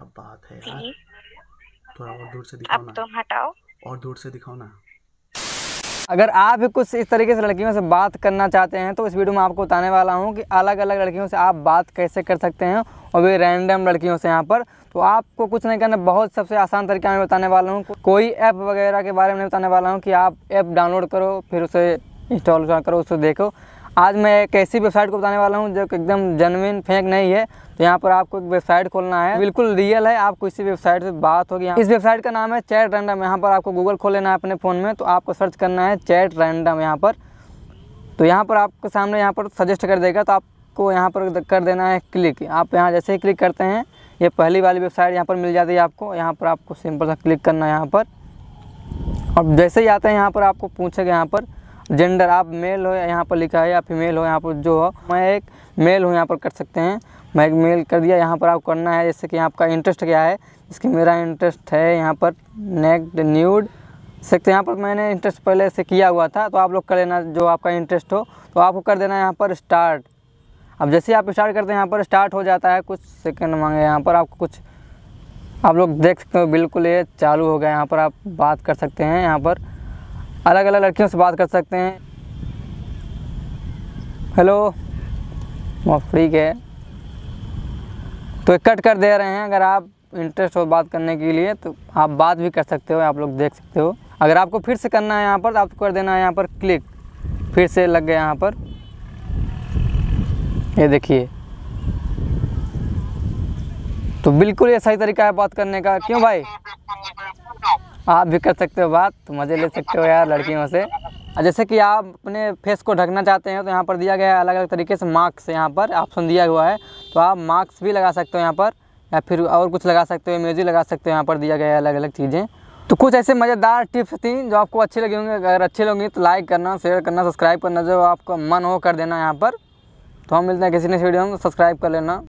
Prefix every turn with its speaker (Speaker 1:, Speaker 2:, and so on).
Speaker 1: अब बात है यार थोड़ा और दूर से दिखाओ ना तुम हटाओ और दूर से दिखाओ ना अगर आप भी कुछ इस तरीके से लड़कियों से बात करना चाहते हैं तो इस वीडियो में आपको बताने वाला हूं कि अलग अलग लड़कियों से आप बात कैसे कर सकते हैं और भी रैंडम लड़कियों से यहां पर तो आपको कुछ नहीं करना बहुत सबसे आसान तरीका मैं बताने वाला हूं कोई ऐप वगैरह के बारे में बताने वाला हूँ कि आप ऐप डाउनलोड करो फिर उसे इंस्टॉल करो उसको देखो आज मैं एक ऐसी वेबसाइट को बताने वाला हूँ जो एकदम जनविन फेंक नहीं है तो यहाँ पर आपको एक वेबसाइट खोलना है बिल्कुल रियल है आपको इसी वेबसाइट से बात होगी इस वेबसाइट का नाम है चैट रैंडम यहाँ पर आपको गूगल खोल लेना है अपने फ़ोन में तो आपको सर्च करना है चैट रैंडम यहाँ पर तो यहाँ पर आपके सामने यहाँ पर सजेस्ट कर देगा तो आपको यहाँ पर कर देना है क्लिक आप यहाँ जैसे ही क्लिक करते हैं ये पहली वाली वेबसाइट यहाँ पर मिल जाती है आपको यहाँ पर आपको सिंपल सा क्लिक करना है यहाँ पर और जैसे ही आते हैं यहाँ पर आपको पूछेगा यहाँ पर जेंडर आप मेल हो यहाँ पर लिखा है या फीमेल हो यहाँ पर जो हो मैं एक मेल हूँ यहाँ पर कर सकते हैं मैं एक मेल कर दिया यहाँ पर आप करना है जैसे कि आपका इंटरेस्ट क्या है इसके मेरा इंटरेस्ट है यहाँ पर नेक्ड न्यूड सकते यहाँ पर मैंने इंटरेस्ट पहले से किया हुआ था तो आप लोग कर लेना जो आपका इंटरेस्ट हो तो आपको कर देना यहाँ पर स्टार्ट अब जैसे आप स्टार्ट करते हैं यहाँ पर स्टार्ट हो जाता है कुछ सेकंड मांगे यहाँ पर आपको कुछ आप लोग देख सकते हो बिल्कुल ये चालू हो गया यहाँ पर आप बात कर सकते हैं यहाँ पर अलग अलग लड़कियों से बात कर सकते हैं हेलो फ्री है तो कट कर दे रहे हैं अगर आप इंटरेस्ट हो बात करने के लिए तो आप बात भी कर सकते हो आप लोग देख सकते हो अगर आपको फिर से करना है यहाँ पर तो आपको कर देना है यहाँ पर क्लिक फिर से लग गया यहाँ पर ये देखिए तो बिल्कुल ये सही तरीका है बात करने का क्यों भाई आप भी कर सकते हो बात तो मज़े ले सकते हो यार लड़कियों से जैसे कि आप अपने फेस को ढकना चाहते हैं तो यहाँ पर दिया गया है अलग अलग तरीके से मार्क्स यहाँ पर ऑप्शन दिया हुआ है तो आप मार्क्स भी लगा सकते हो यहाँ पर या फिर और कुछ लगा सकते हो म्यूजिक लगा सकते हो यहाँ पर दिया गया है अलग अलग चीज़ें तो कुछ ऐसे मज़ेदार टिप्स थी जो आपको अच्छी लगी होंगी अगर अच्छी लगी तो लाइक करना शेयर करना सब्सक्राइब करना जो आपका मन हो कर देना यहाँ पर तो हम मिलते हैं किसी ने वीडियो में सब्सक्राइब तो कर लेना